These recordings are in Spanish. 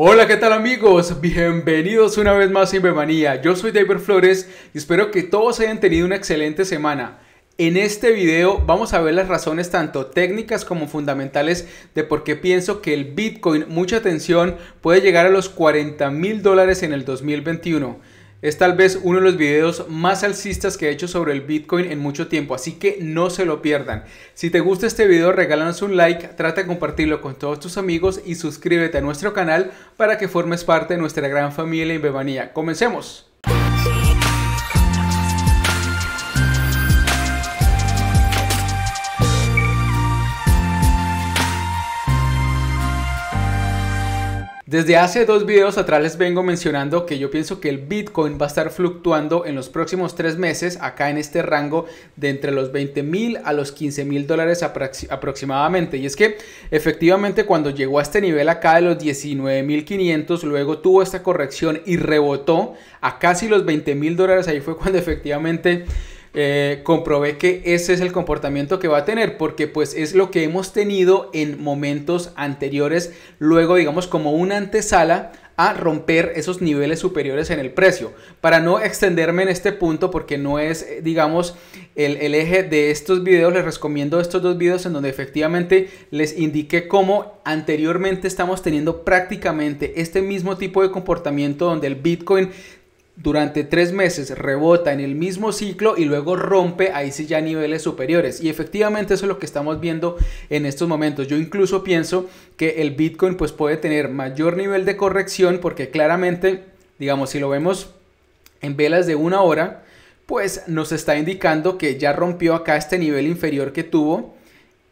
Hola, ¿qué tal amigos? Bienvenidos una vez más a Invermanía. Yo soy David Flores y espero que todos hayan tenido una excelente semana. En este video vamos a ver las razones tanto técnicas como fundamentales de por qué pienso que el Bitcoin, mucha atención, puede llegar a los 40 mil dólares en el 2021. Es tal vez uno de los videos más alcistas que he hecho sobre el Bitcoin en mucho tiempo, así que no se lo pierdan. Si te gusta este video, regálanos un like, trata de compartirlo con todos tus amigos y suscríbete a nuestro canal para que formes parte de nuestra gran familia en Bebanía. ¡Comencemos! Desde hace dos videos atrás les vengo mencionando que yo pienso que el Bitcoin va a estar fluctuando en los próximos tres meses acá en este rango de entre los 20 mil a los 15 mil dólares aproximadamente. Y es que efectivamente cuando llegó a este nivel acá de los 19 mil luego tuvo esta corrección y rebotó a casi los 20 mil dólares. Ahí fue cuando efectivamente eh, comprobé que ese es el comportamiento que va a tener, porque pues es lo que hemos tenido en momentos anteriores, luego digamos como una antesala a romper esos niveles superiores en el precio. Para no extenderme en este punto, porque no es, eh, digamos, el, eje de estos videos, les recomiendo estos dos videos en donde efectivamente les indiqué cómo anteriormente estamos teniendo prácticamente este mismo tipo de comportamiento donde el Bitcoin durante tres meses rebota en el mismo ciclo y luego rompe ahí sí ya niveles superiores. Y efectivamente eso es lo que estamos viendo en estos momentos. Yo incluso pienso que el Bitcoin pues puede tener mayor nivel de corrección porque claramente, digamos, si lo vemos en velas de una hora, pues nos está indicando que ya rompió acá este nivel inferior que tuvo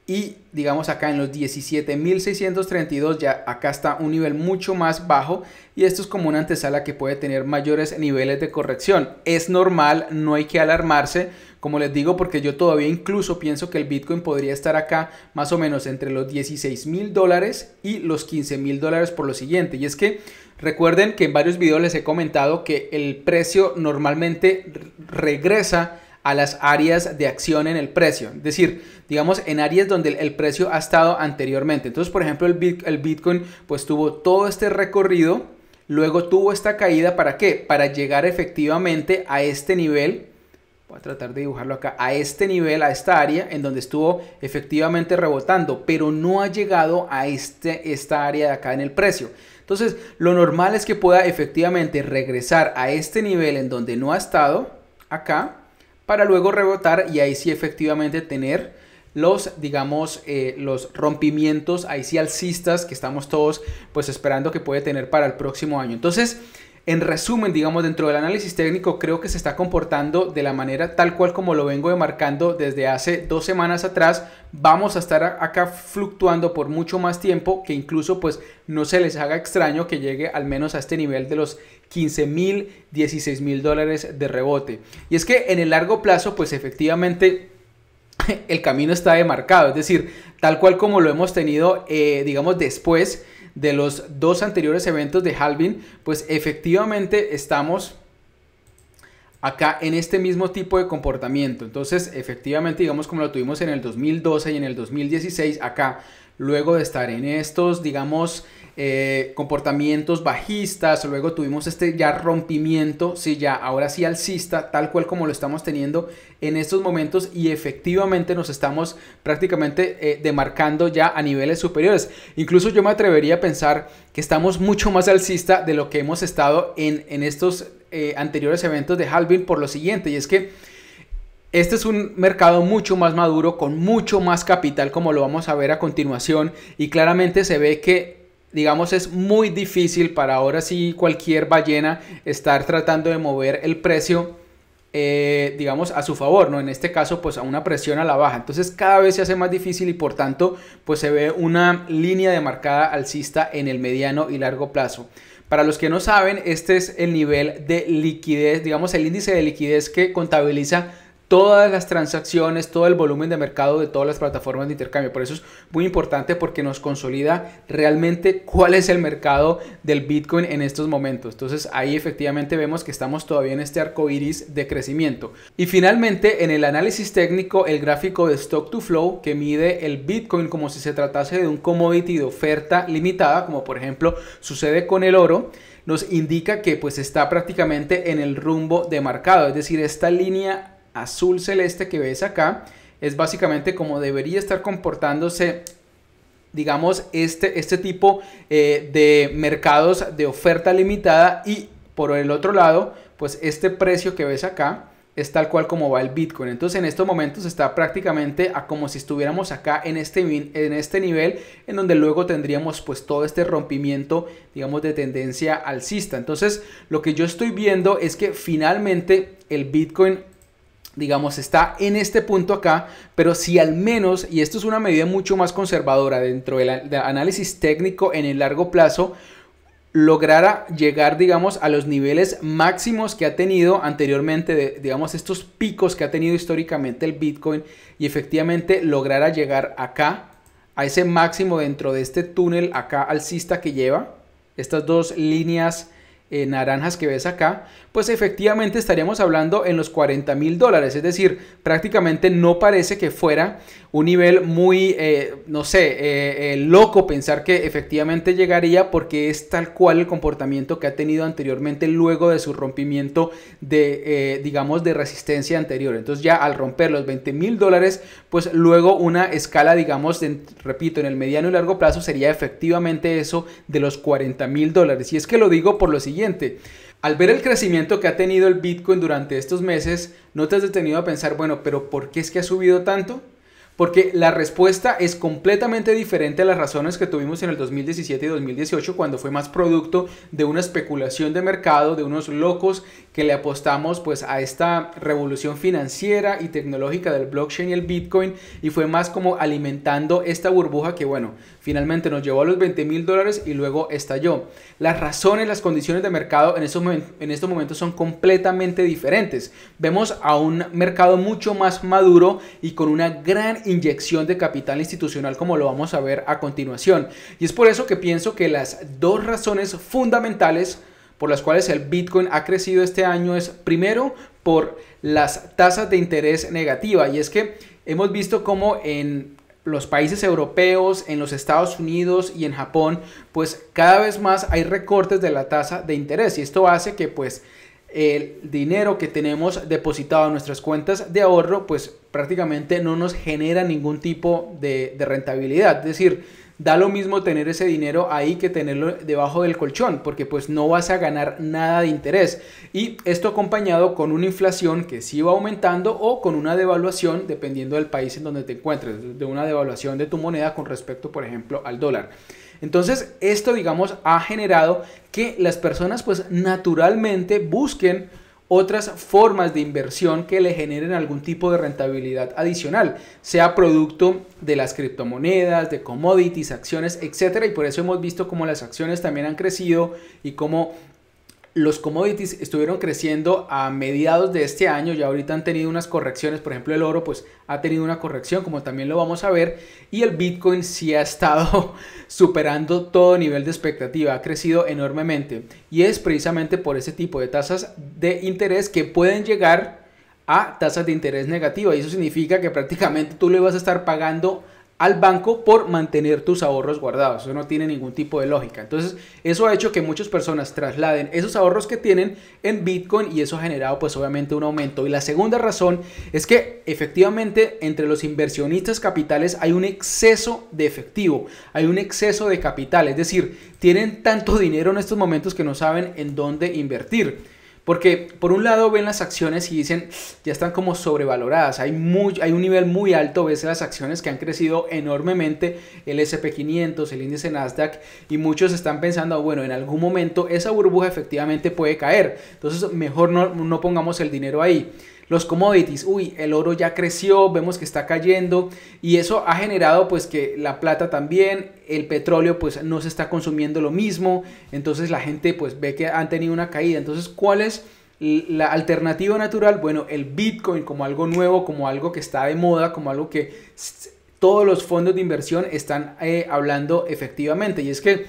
y digamos acá en los 17.632 ya acá está un nivel mucho más bajo y esto es como una antesala que puede tener mayores niveles de corrección. Es normal, no hay que alarmarse, como les digo, porque yo todavía incluso pienso que el Bitcoin podría estar acá más o menos entre los 16.000 dólares y los 15.000 dólares por lo siguiente. Y es que recuerden que en varios videos les he comentado que el precio normalmente regresa a las áreas de acción en el precio, es decir, digamos en áreas donde el precio ha estado anteriormente. Entonces, por ejemplo, el Bitcoin pues tuvo todo este recorrido, luego tuvo esta caída, ¿para qué? Para llegar efectivamente a este nivel, voy a tratar de dibujarlo acá, a este nivel, a esta área en donde estuvo efectivamente rebotando, pero no ha llegado a este, esta área de acá en el precio. Entonces, lo normal es que pueda efectivamente regresar a este nivel en donde no ha estado, acá, para luego rebotar y ahí sí efectivamente tener los, digamos, eh, los rompimientos ahí sí alcistas que estamos todos pues esperando que puede tener para el próximo año. Entonces, en resumen, digamos, dentro del análisis técnico creo que se está comportando de la manera tal cual como lo vengo demarcando desde hace dos semanas atrás. Vamos a estar acá fluctuando por mucho más tiempo que incluso pues no se les haga extraño que llegue al menos a este nivel de los 15 mil, 16 mil dólares de rebote. Y es que en el largo plazo pues efectivamente el camino está demarcado, es decir, tal cual como lo hemos tenido eh, digamos después de los dos anteriores eventos de Halvin, pues efectivamente estamos acá en este mismo tipo de comportamiento. Entonces, efectivamente, digamos como lo tuvimos en el 2012 y en el 2016 acá, luego de estar en estos, digamos, eh, comportamientos bajistas, luego tuvimos este ya rompimiento, si ya ahora sí alcista, tal cual como lo estamos teniendo en estos momentos y efectivamente nos estamos prácticamente eh, demarcando ya a niveles superiores. Incluso yo me atrevería a pensar que estamos mucho más alcista de lo que hemos estado en, estos eh, anteriores eventos de Halvin por lo siguiente, y es que... Este es un mercado mucho más maduro, con mucho más capital, como lo vamos a ver a continuación, y claramente se ve que digamos, es muy difícil para ahora sí cualquier ballena estar tratando de mover el precio. Eh, digamos, a su favor, ¿no? En este caso, pues a una presión a la baja. Entonces cada vez se hace más difícil y por tanto, pues se ve una línea de marcada alcista en el mediano y largo plazo. Para los que no saben, este es el nivel de liquidez, digamos, el índice de liquidez que contabiliza todas las transacciones, todo el volumen de mercado de todas las plataformas de intercambio. Por eso es muy importante porque nos consolida realmente cuál es el mercado del Bitcoin en estos momentos. Entonces ahí efectivamente vemos que estamos todavía en este arco iris de crecimiento. Y finalmente en el análisis técnico el gráfico de stock to flow que mide el Bitcoin como si se tratase de un commodity de oferta limitada, como por ejemplo sucede con el oro nos indica que pues está prácticamente en el rumbo de mercado. es decir, esta línea azul celeste que ves acá es básicamente como debería estar comportándose digamos este, este tipo eh, de mercados de oferta limitada y por el otro lado pues este precio que ves acá es tal cual como va el Bitcoin. Entonces en estos momentos está prácticamente a como si estuviéramos acá en este, en este nivel en donde luego tendríamos pues todo este rompimiento digamos de tendencia alcista. Entonces lo que yo estoy viendo es que finalmente el Bitcoin digamos, está en este punto acá, pero si al menos, y esto es una medida mucho más conservadora dentro del, análisis técnico en el largo plazo, lograra llegar, digamos, a los niveles máximos que ha tenido anteriormente, digamos, estos picos que ha tenido históricamente el Bitcoin y efectivamente lograra llegar acá, a ese máximo dentro de este túnel acá alcista que lleva, estas dos líneas eh, naranjas que ves acá, pues efectivamente estaríamos hablando en los 40 mil dólares. Es decir, prácticamente no parece que fuera un nivel muy, eh, no sé, eh, loco pensar que efectivamente llegaría porque es tal cual el comportamiento que ha tenido anteriormente luego de su rompimiento de, digamos, de resistencia anterior. Entonces ya al romper los 20 mil dólares, pues luego una escala, digamos, repito, en el mediano y largo plazo sería efectivamente eso de los 40 mil dólares. Y es que lo digo por lo siguiente siguiente. Al ver el crecimiento que ha tenido el Bitcoin durante estos meses, ¿no te has detenido a pensar, bueno, pero ¿por qué es que ha subido tanto? porque la respuesta es completamente diferente a las razones que tuvimos en el 2017 y 2018 cuando fue más producto de una especulación de mercado, de unos locos que le apostamos pues a esta revolución financiera y tecnológica del blockchain y el Bitcoin y fue más como alimentando esta burbuja que bueno, finalmente nos llevó a los 20 mil dólares y luego estalló. Las razones, las condiciones de mercado en estos, en estos momentos son completamente diferentes. Vemos a un mercado mucho más maduro y con una gran inyección de capital institucional como lo vamos a ver a continuación. Y es por eso que pienso que las dos razones fundamentales por las cuales el Bitcoin ha crecido este año es primero por las tasas de interés negativa y es que hemos visto cómo en los países europeos, en los Estados Unidos y en Japón, pues cada vez más hay recortes de la tasa de interés y esto hace que pues el dinero que tenemos depositado en nuestras cuentas de ahorro, pues prácticamente no nos genera ningún tipo de, rentabilidad. Es decir, da lo mismo tener ese dinero ahí que tenerlo debajo del colchón, porque pues no vas a ganar nada de interés. Y esto acompañado con una inflación que sí va aumentando o con una devaluación, dependiendo del país en donde te encuentres, de una devaluación de tu moneda con respecto, por ejemplo, al dólar. Entonces, esto, digamos, ha generado que las personas, pues, naturalmente busquen otras formas de inversión que le generen algún tipo de rentabilidad adicional, sea producto de las criptomonedas, de commodities, acciones, etcétera, y por eso hemos visto cómo las acciones también han crecido y cómo los commodities estuvieron creciendo a mediados de este año, ya ahorita han tenido unas correcciones, por ejemplo el oro pues ha tenido una corrección como también lo vamos a ver y el Bitcoin sí ha estado superando todo nivel de expectativa, ha crecido enormemente y es precisamente por ese tipo de tasas de interés que pueden llegar a tasas de interés negativa y eso significa que prácticamente tú le vas a estar pagando al banco por mantener tus ahorros guardados. Eso no tiene ningún tipo de lógica. Entonces, eso ha hecho que muchas personas trasladen esos ahorros que tienen en Bitcoin y eso ha generado pues obviamente un aumento. Y la segunda razón es que efectivamente entre los inversionistas capitales hay un exceso de efectivo, hay un exceso de capital, es decir, tienen tanto dinero en estos momentos que no saben en dónde invertir. Porque por un lado ven las acciones y dicen, ya están como sobrevaloradas, hay, hay un nivel muy alto, ves las acciones que han crecido enormemente, el SP500, el índice Nasdaq, y muchos están pensando, bueno, en algún momento esa burbuja efectivamente puede caer, entonces mejor no, no pongamos el dinero ahí los commodities, uy, el oro ya creció, vemos que está cayendo y eso ha generado pues que la plata también, el petróleo pues no se está consumiendo lo mismo, entonces la gente pues ve que han tenido una caída, entonces ¿cuál es la alternativa natural? Bueno, el Bitcoin como algo nuevo, como algo que está de moda, como algo que todos los fondos de inversión están eh, hablando efectivamente y es que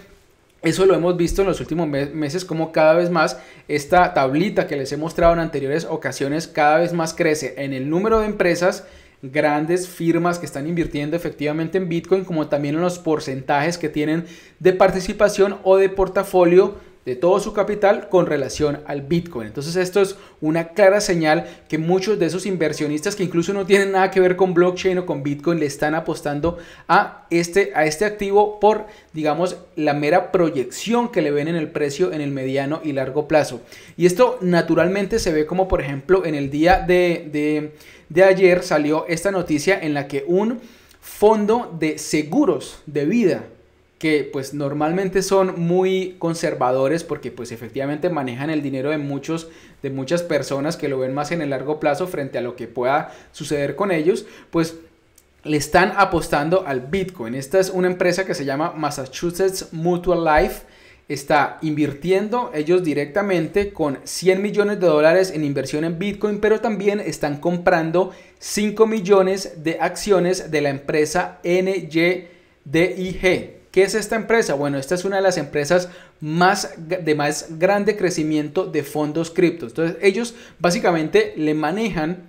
eso lo hemos visto en los últimos meses como cada vez más esta tablita que les he mostrado en anteriores ocasiones cada vez más crece en el número de empresas grandes firmas que están invirtiendo efectivamente en Bitcoin como también en los porcentajes que tienen de participación o de portafolio de todo su capital con relación al Bitcoin. Entonces esto es una clara señal que muchos de esos inversionistas que incluso no tienen nada que ver con blockchain o con Bitcoin le están apostando a este, a este activo por, digamos, la mera proyección que le ven en el precio en el mediano y largo plazo. Y esto naturalmente se ve como, por ejemplo, en el día de, de ayer salió esta noticia en la que un fondo de seguros de vida que pues normalmente son muy conservadores porque pues efectivamente manejan el dinero de muchos de muchas personas que lo ven más en el largo plazo frente a lo que pueda suceder con ellos, pues le están apostando al Bitcoin. Esta es una empresa que se llama Massachusetts Mutual Life está invirtiendo ellos directamente con 100 millones de dólares en inversión en Bitcoin, pero también están comprando 5 millones de acciones de la empresa NYDIG. ¿Qué es esta empresa? Bueno, esta es una de las empresas más de más grande crecimiento de fondos criptos. Entonces, ellos básicamente le manejan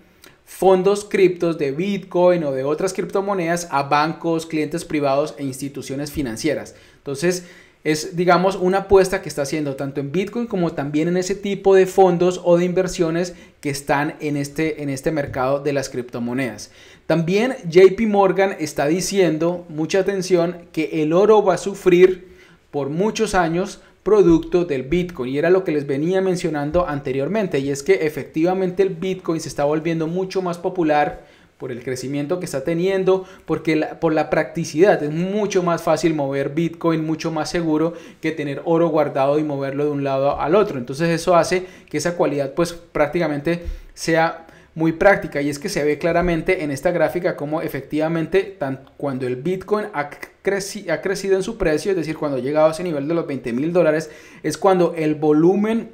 fondos criptos de Bitcoin o de otras criptomonedas a bancos, clientes privados e instituciones financieras. Entonces, es, digamos, una apuesta que está haciendo tanto en Bitcoin como también en ese tipo de fondos o de inversiones que están en este, en este mercado de las criptomonedas. También JP Morgan está diciendo, mucha atención, que el oro va a sufrir por muchos años producto del Bitcoin. Y era lo que les venía mencionando anteriormente. Y es que efectivamente el Bitcoin se está volviendo mucho más popular por el crecimiento que está teniendo, porque por la practicidad. Es mucho más fácil mover Bitcoin, mucho más seguro que tener oro guardado y moverlo de un lado al otro. Entonces eso hace que esa cualidad pues prácticamente sea muy práctica y es que se ve claramente en esta gráfica cómo efectivamente cuando el Bitcoin ha, crecido en su precio, es decir, cuando ha llegado a ese nivel de los 20 mil dólares, es cuando el volumen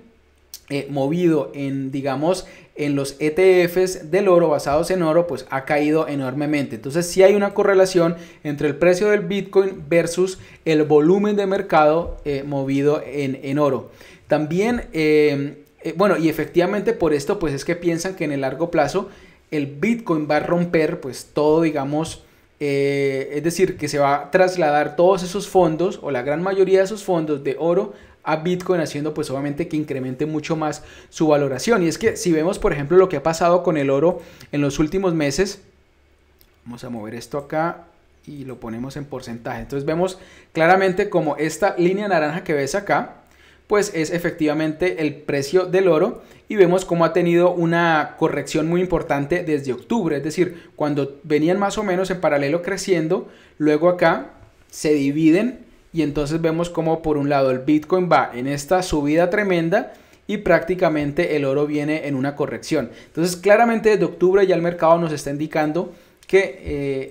eh, movido en, digamos, en los ETFs del oro basados en oro, pues ha caído enormemente. Entonces si sí hay una correlación entre el precio del Bitcoin versus el volumen de mercado eh, movido en, oro. También eh, eh, bueno, y efectivamente por esto pues es que piensan que en el largo plazo el Bitcoin va a romper pues todo, digamos, eh, es decir, que se va a trasladar todos esos fondos o la gran mayoría de esos fondos de oro a Bitcoin haciendo pues obviamente que incremente mucho más su valoración. Y es que si vemos por ejemplo lo que ha pasado con el oro en los últimos meses, vamos a mover esto acá y lo ponemos en porcentaje. Entonces vemos claramente como esta línea naranja que ves acá, pues es efectivamente el precio del oro y vemos cómo ha tenido una corrección muy importante desde octubre, es decir, cuando venían más o menos en paralelo creciendo, luego acá se dividen y entonces vemos cómo por un lado el Bitcoin va en esta subida tremenda y prácticamente el oro viene en una corrección. Entonces claramente desde octubre ya el mercado nos está indicando que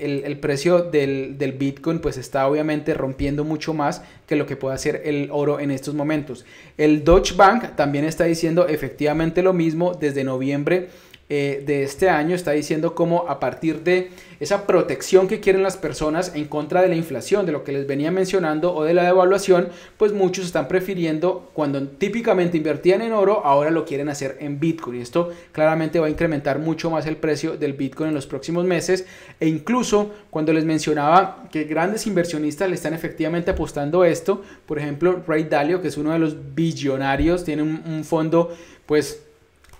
eh, el, precio del, del, Bitcoin pues está obviamente rompiendo mucho más que lo que puede hacer el oro en estos momentos. El Deutsche Bank también está diciendo efectivamente lo mismo desde noviembre eh, de este año está diciendo cómo a partir de esa protección que quieren las personas en contra de la inflación, de lo que les venía mencionando o de la devaluación, pues muchos están prefiriendo cuando típicamente invertían en oro, ahora lo quieren hacer en Bitcoin. y Esto claramente va a incrementar mucho más el precio del Bitcoin en los próximos meses e incluso cuando les mencionaba que grandes inversionistas le están efectivamente apostando esto, por ejemplo, Ray Dalio, que es uno de los billonarios, tiene un fondo pues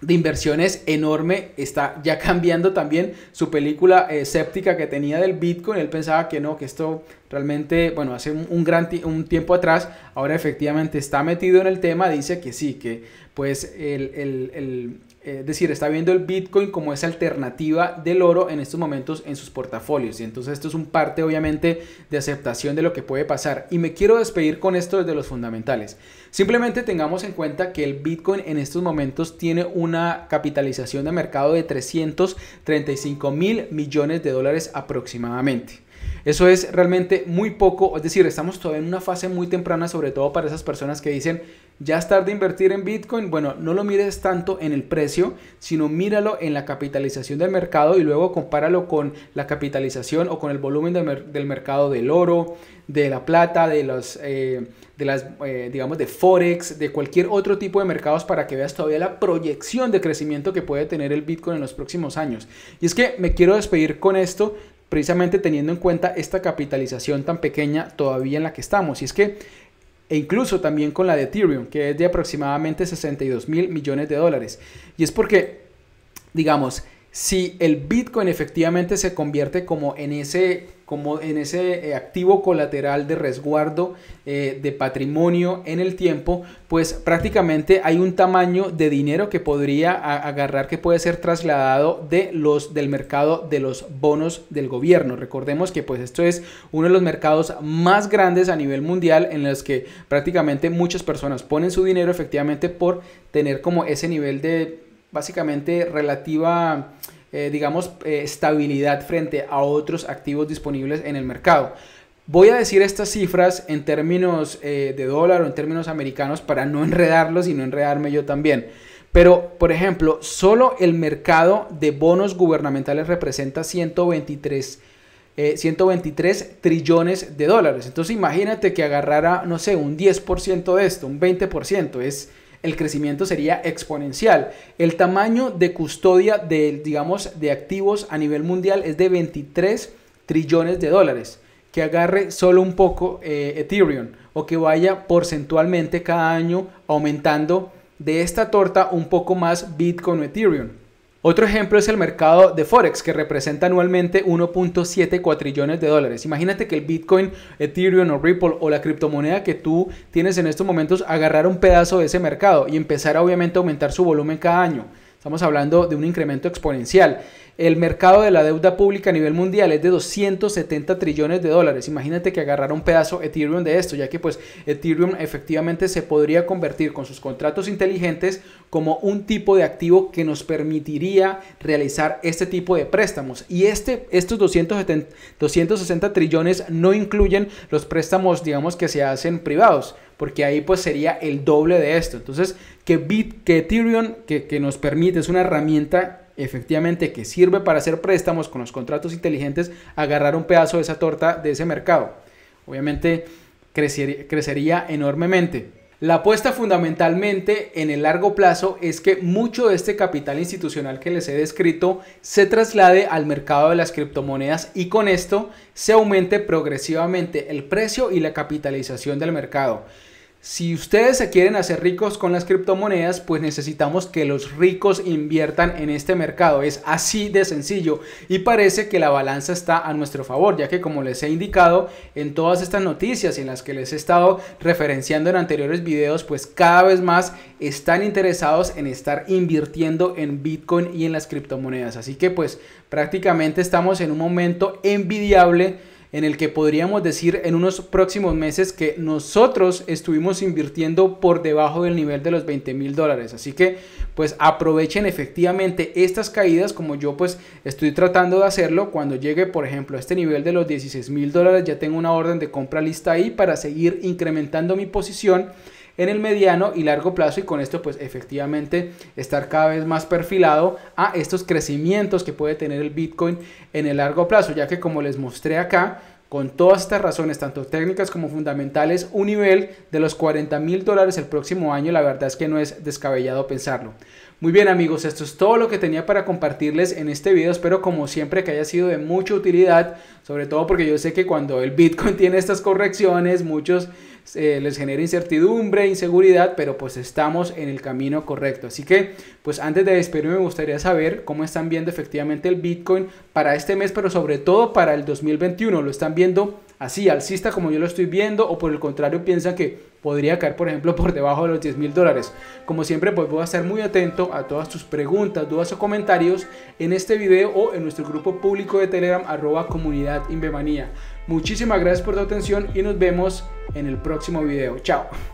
de inversiones enorme, está ya cambiando también su película escéptica eh, que tenía del Bitcoin, él pensaba que no, que esto realmente, bueno, hace un, gran un tiempo atrás, ahora efectivamente está metido en el tema, dice que sí, que pues el, el eh, es decir, está viendo el Bitcoin como esa alternativa del oro en estos momentos en sus portafolios. Y entonces esto es un parte obviamente de aceptación de lo que puede pasar. Y me quiero despedir con esto desde los fundamentales. Simplemente tengamos en cuenta que el Bitcoin en estos momentos tiene una capitalización de mercado de 335 mil millones de dólares aproximadamente. Eso es realmente muy poco, es decir, estamos todavía en una fase muy temprana, sobre todo para esas personas que dicen, ya es tarde de invertir en Bitcoin. Bueno, no lo mires tanto en el precio, sino míralo en la capitalización del mercado y luego compáralo con la capitalización o con el volumen del mercado del oro, de la plata, de los, eh, de las, eh, digamos, de forex, de cualquier otro tipo de mercados para que veas todavía la proyección de crecimiento que puede tener el Bitcoin en los próximos años. Y es que me quiero despedir con esto, precisamente teniendo en cuenta esta capitalización tan pequeña todavía en la que estamos. Y es que e incluso también con la de Ethereum, que es de aproximadamente 62 mil millones de dólares. Y es porque, digamos, si el Bitcoin efectivamente se convierte como en ese, como en ese eh, activo colateral de resguardo eh, de patrimonio en el tiempo, pues prácticamente hay un tamaño de dinero que podría agarrar que puede ser trasladado de los, del mercado de los bonos del gobierno. Recordemos que pues esto es uno de los mercados más grandes a nivel mundial en los que prácticamente muchas personas ponen su dinero efectivamente por tener como ese nivel de básicamente relativa, eh, digamos, eh, estabilidad frente a otros activos disponibles en el mercado. Voy a decir estas cifras en términos eh, de dólar o en términos americanos para no enredarlos y no enredarme yo también. Pero, por ejemplo, solo el mercado de bonos gubernamentales representa 123 123 trillones de dólares. Entonces imagínate que agarrara, no sé, un 10% de esto, un 20%. Es, el crecimiento sería exponencial. El tamaño de custodia de, digamos, de activos a nivel mundial es de 23 trillones de dólares. Que agarre solo un poco eh, Ethereum o que vaya porcentualmente cada año aumentando de esta torta un poco más Bitcoin o Ethereum. Otro ejemplo es el mercado de Forex, que representa anualmente 1.7 cuatrillones de dólares. Imagínate que el Bitcoin, Ethereum o Ripple o la criptomoneda que tú tienes en estos momentos agarrar un pedazo de ese mercado y empezar a, obviamente a aumentar su volumen cada año. Estamos hablando de un incremento exponencial. El mercado de la deuda pública a nivel mundial es de 270 trillones de dólares. Imagínate que agarrara un pedazo Ethereum de esto, ya que pues Ethereum efectivamente se podría convertir con sus contratos inteligentes como un tipo de activo que nos permitiría realizar este tipo de préstamos. Y este, estos 270, 260 trillones no incluyen los préstamos, digamos, que se hacen privados porque ahí pues sería el doble de esto. Entonces, que, que Ethereum, que, nos permite, es una herramienta efectivamente que sirve para hacer préstamos con los contratos inteligentes, agarrar un pedazo de esa torta de ese mercado. Obviamente crecería enormemente. La apuesta fundamentalmente en el largo plazo es que mucho de este capital institucional que les he descrito se traslade al mercado de las criptomonedas y con esto se aumente progresivamente el precio y la capitalización del mercado. Si ustedes se quieren hacer ricos con las criptomonedas, pues necesitamos que los ricos inviertan en este mercado. Es así de sencillo y parece que la balanza está a nuestro favor, ya que como les he indicado en todas estas noticias y en las que les he estado referenciando en anteriores videos, pues cada vez más están interesados en estar invirtiendo en Bitcoin y en las criptomonedas. Así que pues prácticamente estamos en un momento envidiable en el que podríamos decir en unos próximos meses que nosotros estuvimos invirtiendo por debajo del nivel de los 20 mil dólares. Así que pues aprovechen efectivamente estas caídas como yo pues estoy tratando de hacerlo. Cuando llegue por ejemplo a este nivel de los 16 mil dólares ya tengo una orden de compra lista ahí para seguir incrementando mi posición en el mediano y largo plazo y con esto pues efectivamente estar cada vez más perfilado a estos crecimientos que puede tener el Bitcoin en el largo plazo, ya que como les mostré acá, con todas estas razones, tanto técnicas como fundamentales, un nivel de los 40 mil dólares el próximo año, la verdad es que no es descabellado pensarlo. Muy bien amigos, esto es todo lo que tenía para compartirles en este video, espero como siempre que haya sido de mucha utilidad, sobre todo porque yo sé que cuando el Bitcoin tiene estas correcciones, muchos eh, les genera incertidumbre, inseguridad, pero pues estamos en el camino correcto. Así que, pues antes de despedirme, me gustaría saber cómo están viendo efectivamente el Bitcoin para este mes, pero sobre todo para el 2021. ¿Lo están viendo así, alcista como yo lo estoy viendo? ¿O por el contrario piensan que podría caer, por ejemplo, por debajo de los 10 mil dólares. Como siempre, pues voy a estar muy atento a todas tus preguntas, dudas o comentarios en este video o en nuestro grupo público de Telegram, arroba comunidad Inbemanía. Muchísimas gracias por tu atención y nos vemos en el próximo video. Chao.